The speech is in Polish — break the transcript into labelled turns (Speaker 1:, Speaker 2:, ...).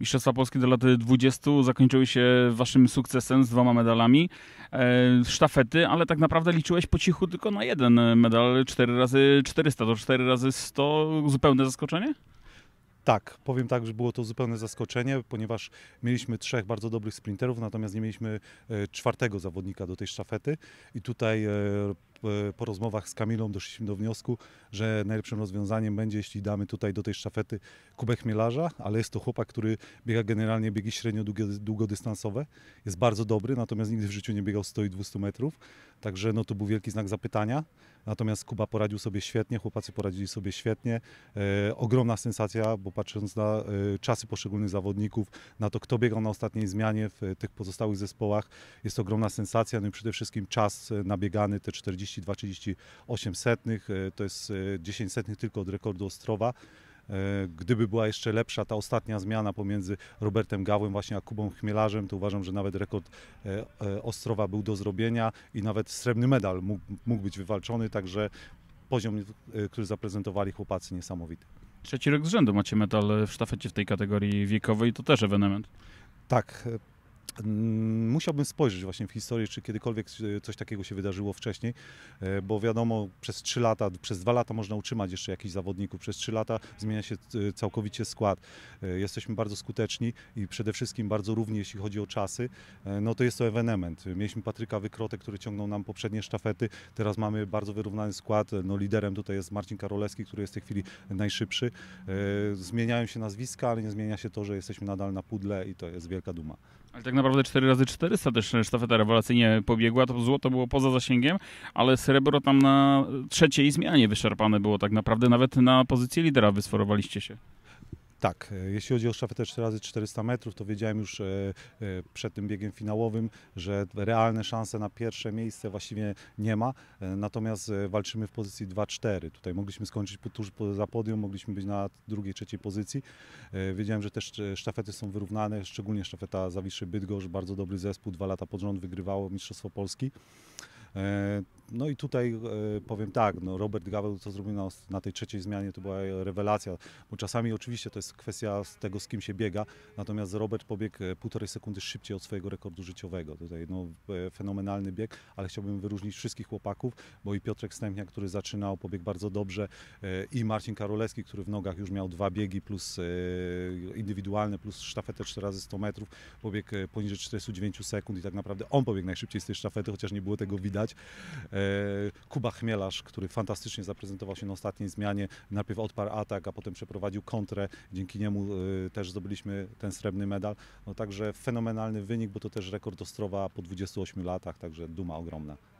Speaker 1: Mistrzostwa Polski do lat 20 zakończyły się waszym sukcesem z dwoma medalami e, sztafety, ale tak naprawdę liczyłeś po cichu tylko na jeden medal 4 razy 400 to 4 razy 100 zupełne zaskoczenie? Tak, powiem tak,
Speaker 2: że było to zupełne zaskoczenie, ponieważ mieliśmy trzech bardzo dobrych sprinterów, natomiast nie mieliśmy e, czwartego zawodnika do tej sztafety i tutaj e, po rozmowach z Kamilą doszliśmy do wniosku, że najlepszym rozwiązaniem będzie, jeśli damy tutaj do tej sztafety kubek Mielarza, ale jest to chłopak, który biega generalnie biegi średnio długodystansowe. Jest bardzo dobry, natomiast nigdy w życiu nie biegał 100 i 200 metrów, także no to był wielki znak zapytania. Natomiast Kuba poradził sobie świetnie, chłopacy poradzili sobie świetnie. E, ogromna sensacja, bo patrząc na e, czasy poszczególnych zawodników, na to kto biegał na ostatniej zmianie w e, tych pozostałych zespołach, jest ogromna sensacja. No i przede wszystkim czas e, nabiegany, te 40 32,38 setnych, e, to jest 10 e, setnych tylko od rekordu Ostrowa. E, gdyby była jeszcze lepsza ta ostatnia zmiana pomiędzy Robertem Gawłem właśnie a Kubą Chmielarzem, to uważam, że nawet rekord Ostrowa był do zrobienia i nawet srebrny medal mógł, mógł być wywalczony, także poziom, który zaprezentowali chłopacy niesamowity.
Speaker 1: Trzeci rok z rzędu macie medal w sztafecie w tej kategorii wiekowej, to też ewenement. Tak, Mm, musiałbym spojrzeć
Speaker 2: właśnie w historię, czy kiedykolwiek e, coś takiego się wydarzyło wcześniej, e, bo wiadomo, przez 3 lata, przez 2 lata można utrzymać jeszcze jakichś zawodników, przez 3 lata zmienia się e, całkowicie skład. Jesteśmy bardzo skuteczni i przede wszystkim bardzo równi, jeśli chodzi o czasy. No to jest to ewenement. Mieliśmy Patryka Wykrotę, który ciągnął nam poprzednie sztafety, teraz mamy bardzo wyrównany skład. No liderem tutaj jest Marcin Karolewski, który jest w tej chwili najszybszy. Zmieniają się nazwiska, ale nie zmienia się to, że jesteśmy nadal na pudle i to jest wielka duma.
Speaker 1: Ale tak naprawdę 4x400 też sztafeta rewelacyjnie pobiegła, to złoto było poza zasięgiem, ale srebro tam na trzeciej zmianie wyszarpane było tak naprawdę, nawet na pozycję lidera wysforowaliście się. Tak, e, jeśli
Speaker 2: chodzi o szafetę 4x400 metrów, to wiedziałem już e, e, przed tym biegiem finałowym, że realne szanse na pierwsze miejsce właściwie nie ma, natomiast walczymy w pozycji 2-4. Tutaj mogliśmy skończyć tuż za podium, mogliśmy być na drugiej, trzeciej pozycji. Wiedziałem, że też sztafety są wyrównane, szczególnie sztafeta Zawiszy Bydgoszcz, bardzo dobry zespół, dwa lata pod rząd wygrywało Mistrzostwo Polski. No i tutaj e, powiem tak, no Robert Gaweł co zrobił na, na, tej trzeciej zmianie to była rewelacja, bo czasami oczywiście to jest kwestia tego z kim się biega, natomiast Robert pobiegł e, półtorej sekundy szybciej od swojego rekordu życiowego. Tutaj no, e, fenomenalny bieg, ale chciałbym wyróżnić wszystkich chłopaków, bo i Piotrek Stępniak, który zaczynał, pobiegł bardzo dobrze i Marcin Karolewski, który w nogach już miał dwa biegi plus indywidualne, plus sztafetę 4 razy 100 metrów, pobiegł poniżej 49 sekund i tak naprawdę on pobiegł najszybciej z tej sztafety, chociaż nie było tego widać. E, Kuba Chmielarz, który fantastycznie zaprezentował się na ostatniej zmianie, najpierw odparł atak, a potem przeprowadził kontrę. Dzięki niemu e, też zdobyliśmy ten srebrny medal. No także fenomenalny wynik, bo to też rekord Ostrowa po
Speaker 1: 28 latach, także duma ogromna.